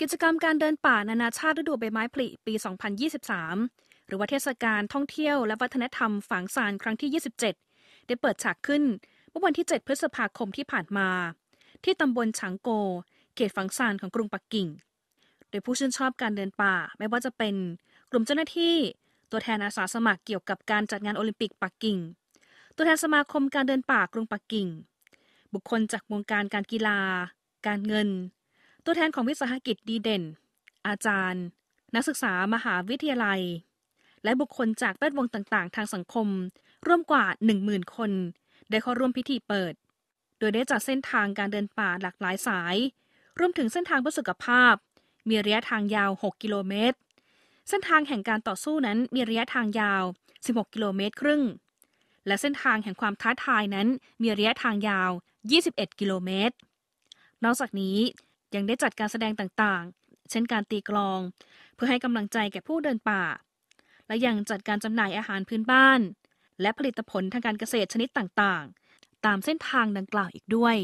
กิจกรรมการเดินป่านานาชาติฤดูใบไม้ผลิ ปี 2023 หรือว่าเทศกาลท่องเที่ยวและวัฒนธรรมฝางซานครั้งที่ 27 ได้เปิดฉากขึ้นเมื่อวันที่ 7 พฤษภาคมที่ผ่านมา ที่ตำบลฉางโก เขตฝางซานของกรุงปักกิ่ง โดยผู้ชื่นชอบการเดินป่า ไม่ว่าจะเป็น กลุ่มเจ้าหน้าที่ ตัวแทนอาสาสมัครเกี่ยวกับการจัดงานโอลิมปิกปักกิ่ง ตัวแทนสมาคมการเดินป่ากรุงปักกิ่ง บุคคลจากวงการการกีฬา การเงินตัวแทนของวิสาหกิจดีเด่น อาจารย์ นักศึกษามหาวิทยาลัย และบุคคลจากแวดวงต่าง ๆ ทางสังคมร่วมกว่า 10,000 คน ได้เข้าร่วมพิธีเปิด โดยได้จัดเส้นทางการเดินป่าหลากหลายสาย รวมถึงเส้นทางเพื่อสุขภาพ มีระยะทางยาว 6 กิโลเมตร เส้นทางแห่งการต่อสู้นั้นมีระยะทางยาว 16 กิโลเมตรครึ่ง และเส้นทางแห่งความท้าทายนั้นมีระยะทางยาว 21 กิโลเมตร นอกจากนี้ยังได้จัดการแสดงต่างๆ เช่นการตีกลอง เพื่อให้กำลังใจแก่ผู้เดินป่า และยังจัดการจำหน่ายอาหารพื้นบ้าน และผลิตผลทางการเกษตรชนิดต่างๆ ตามเส้นทางดังกล่าวอีกด้วย